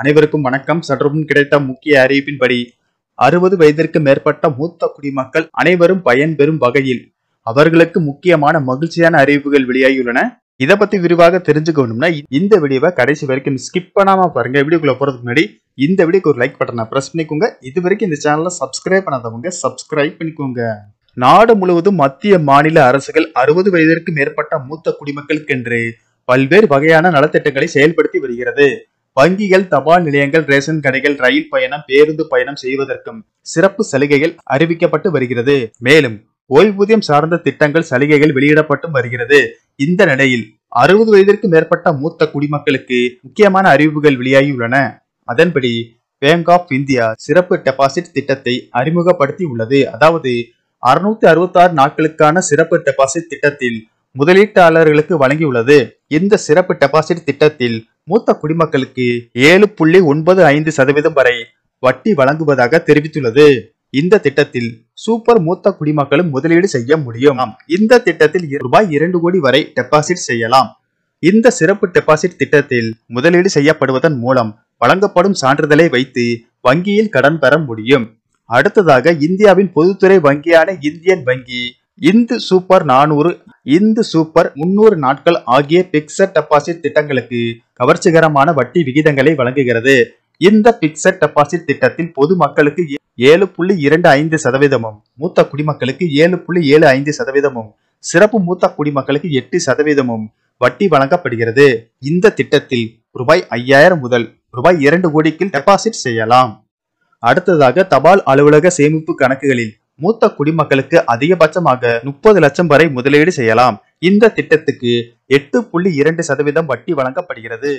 அனைவருக்கும் வணக்கம் சற்றுமுன் கிடைத்த முக்கிய அறிவிப்பின்படி அறுபது வயதிற்கு மேற்பட்ட மூத்த குடிமக்கள் அனைவரும் பயன்பெறும் வகையில் அவர்களுக்கு முக்கியமான மகிழ்ச்சியான அறிவிப்புகள் வெளியாகியுள்ளன இதை பத்தி விரிவாக தெரிஞ்சுக்கணும்னா இந்த வீடியோவை கடைசி வரைக்கும் ஸ்கிப் பண்ணாம பாருங்க வீடியோக்குள்ள போறதுக்கு முன்னாடி இந்த வீடியோக்கு ஒரு லைக் பட்டனை பிரஸ் பண்ணிக்கோங்க இது வரைக்கும் இந்த சேனலை சப்ஸ்கிரைப் பண்ணாதவங்க சப்ஸ்கிரைப் பண்ணிக்கோங்க நாடு முழுவதும் மத்திய மாநில அரசுகள் அறுபது வயதிற்கு மேற்பட்ட மூத்த குடிமக்களுக்கென்று பல்வேறு வகையான நலத்திட்டங்களை செயல்படுத்தி வருகிறது வங்கிகள் தபால் நிலையங்கள் ரேஷன் கடைகள் ரயில் பயணம் பேருந்து பயணம் செய்வதற்கும் சிறப்பு சலுகைகள் அறிவிக்கப்பட்டு வருகிறது மேலும் ஓய்வூதியம் சார்ந்த திட்டங்கள் சலுகைகள் வெளியிடப்பட்டும் வருகிறது இந்த நிலையில் அறுபது வயதிற்கு மேற்பட்ட மூத்த குடிமக்களுக்கு முக்கியமான அறிவிப்புகள் வெளியாகியுள்ளன அதன்படி பேங்க் ஆஃப் இந்தியா சிறப்பு டெபாசிட் திட்டத்தை அறிமுகப்படுத்தி உள்ளது அதாவது அறுநூத்தி அறுபத்தி ஆறு நாட்களுக்கான சிறப்பு டெபாசிட் திட்டத்தில் முதலீட்டாளர்களுக்கு வழங்கியுள்ளது இந்த சிறப்பு டெபாசிட் திட்டத்தில் மூத்த குடிமக்களுக்கு ஏழு புள்ளி ஒன்பது ஐந்து சதவீதம் வரை வட்டி வழங்குவதாக தெரிவித்துள்ளது இந்த திட்டத்தில் சூப்பர் மூத்த குடிமக்களும் முதலீடு செய்ய முடியும் இந்த திட்டத்தில் ரூபாய் இரண்டு கோடி வரை டெபாசிட் செய்யலாம் இந்த சிறப்பு டெபாசிட் திட்டத்தில் முதலீடு செய்யப்படுவதன் மூலம் வழங்கப்படும் சான்றிதழை வைத்து வங்கியில் கடன் பெற முடியும் அடுத்ததாக இந்தியாவின் பொதுத்துறை வங்கியான இந்தியன் வங்கி இந்து சூப்பர் நானூறு இந்து சூப்பர் முன்னூறு நாட்கள் ஆகிய பிக்சட் டெபாசிட் திட்டங்களுக்கு கவர்ச்சிகரமான வட்டி விகிதங்களை வழங்குகிறது இந்த பிக்சட் டெபாசிட் திட்டத்தில் மக்களுக்கு ஏழு புள்ளி இரண்டு ஐந்து சதவீதமும் மூத்த குடிமக்களுக்கு ஏழு புள்ளி ஏழு ஐந்து சதவீதமும் சிறப்பு மூத்த குடிமக்களுக்கு எட்டு சதவீதமும் வட்டி வழங்கப்படுகிறது இந்த திட்டத்தில் ரூபாய் ஐயாயிரம் முதல் ரூபாய் இரண்டு கோடிக்கு டெபாசிட் செய்யலாம் அடுத்ததாக தபால் அலுவலக சேமிப்பு கணக்குகளில் மூத்த குடிமக்களுக்கு அதிகபட்சமாக முப்பது லட்சம் வரை முதலீடு செய்யலாம் இந்த திட்டத்துக்கு எட்டு புள்ளி இரண்டு சதவீதம் வட்டி வழங்கப்படுகிறது